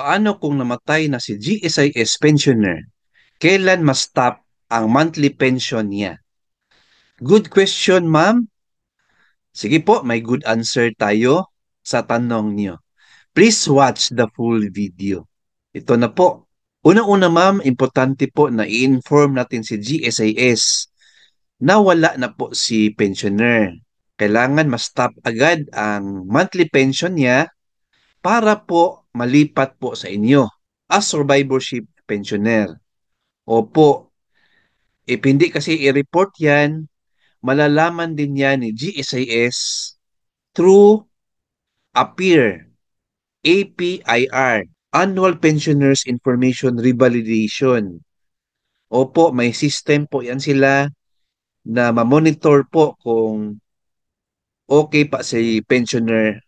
Paano kung namatay na si GSIS pensioner? Kailan ma-stop ang monthly pension niya? Good question, ma'am. Sige po, may good answer tayo sa tanong niyo. Please watch the full video. Ito na po. Una-una ma'am, importante po na i-inform natin si GSIS na wala na po si pensioner. Kailangan ma-stop agad ang monthly pension niya para po malipat po sa inyo as survivorship pensioner. Opo, if hindi kasi i-report yan, malalaman din yan ni GSIS through APPEAR, APIR, Annual Pensioners Information Revalidation. Opo, may system po yan sila na ma-monitor po kung okay pa si pensioner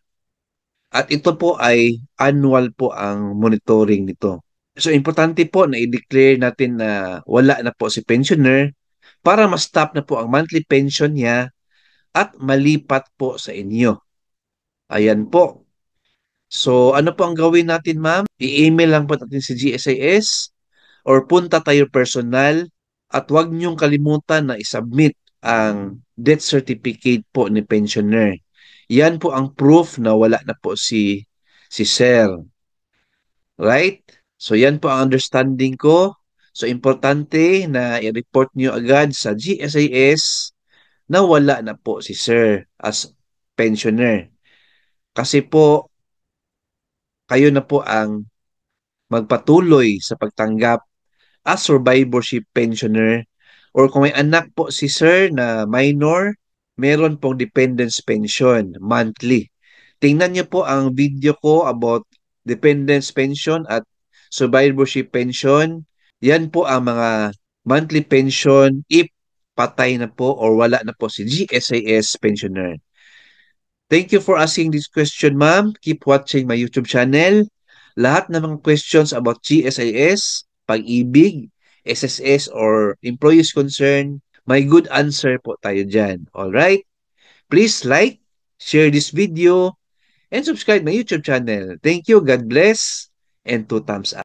at ito po ay annual po ang monitoring nito. So importante po na i-declare natin na wala na po si pensioner para ma-stop na po ang monthly pension niya at malipat po sa inyo. Ayan po. So ano po ang gawin natin ma'am? I-email lang po natin si GSIS or punta tayo personal at huwag niyong kalimutan na isubmit ang death certificate po ni pensioner. Yan po ang proof na wala na po si si Sir. Right? So yan po ang understanding ko. So importante na i-report niyo agad sa GSIS na wala na po si Sir as pensioner. Kasi po kayo na po ang magpatuloy sa pagtanggap as survivorship pensioner or kung may anak po si Sir na minor meron pong dependence pension monthly. Tingnan niyo po ang video ko about dependence pension at survivorship pension. Yan po ang mga monthly pension if patay na po or wala na po si GSIS pensioner. Thank you for asking this question, ma'am. Keep watching my YouTube channel. Lahat ng mga questions about GSIS, pag-ibig, SSS, or employees concern, may good answer po tayo dyan. Alright? Please like, share this video, and subscribe my YouTube channel. Thank you. God bless. And two thumbs